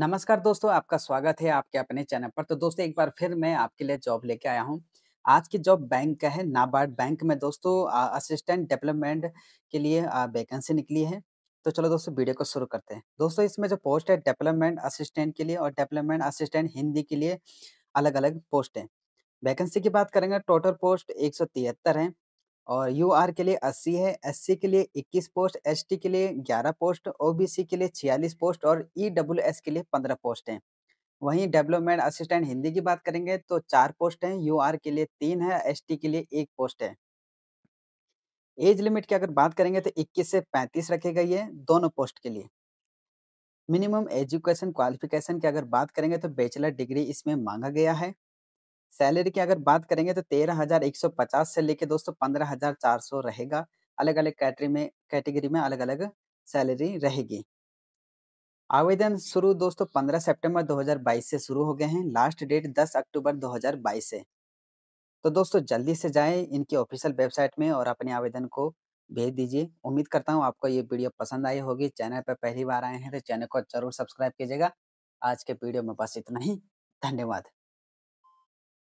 नमस्कार दोस्तों आपका स्वागत है आपके अपने चैनल पर तो दोस्तों एक बार फिर मैं आपके लिए जॉब लेके आया हूँ आज की जॉब बैंक का है नाबार्ड बैंक में दोस्तों असिस्टेंट डेवलपमेंट के लिए वैकेंसी निकली है तो चलो दोस्तों वीडियो को शुरू करते हैं दोस्तों इसमें जो पोस्ट है डेवलपमेंट असिस्टेंट के लिए और डेवलपमेंट असिस्टेंट हिंदी के लिए अलग अलग पोस्ट है वैकेंसी की बात करेंगे टोटल पोस्ट एक सौ है और आर के लिए 80 है सी के लिए 21 पोस्ट टी के लिए 11 पोस्ट सी के लिए 46 पोस्ट और एस e के लिए 15 पोस्ट हैं वहीं डेवलपमेंट असिस्टेंट हिंदी की बात करेंगे तो चार पोस्ट हैं आर के लिए तीन है टी के लिए एक पोस्ट है एज लिमिट की अगर बात करेंगे तो 21 से 35 रखी गई है दोनों पोस्ट के लिए मिनिमम एजुकेशन क्वालिफिकेशन की अगर बात करेंगे तो बैचलर डिग्री इसमें मांगा गया है सैलरी की अगर बात करेंगे तो तेरह हजार एक सौ पचास से लेके दोस्तों पंद्रह हजार चार सौ रहेगा। अलग-अलग कैटरी में कैटेगरी में अलग-अलग सैलरी रहेगी। आवेदन शुरू दोस्तों दो सितंबर 2022 से शुरू हो गए हैं। लास्ट डेट दस अक्टूबर 2022 से तो दोस्तों जल्दी से जाए इनकी ऑफिशियल वेबसाइट में और अपने आवेदन को भेज दीजिए। उम्मीद करता हूँ आपको ये वीडियो पसंद आई होगी। चैनल पर पहली बार आए हैं तो चैनल को ज़रूर सब्सक्राइब कीजिएगा। आज के वीडियो में बस इतना ही। धन्यवाद।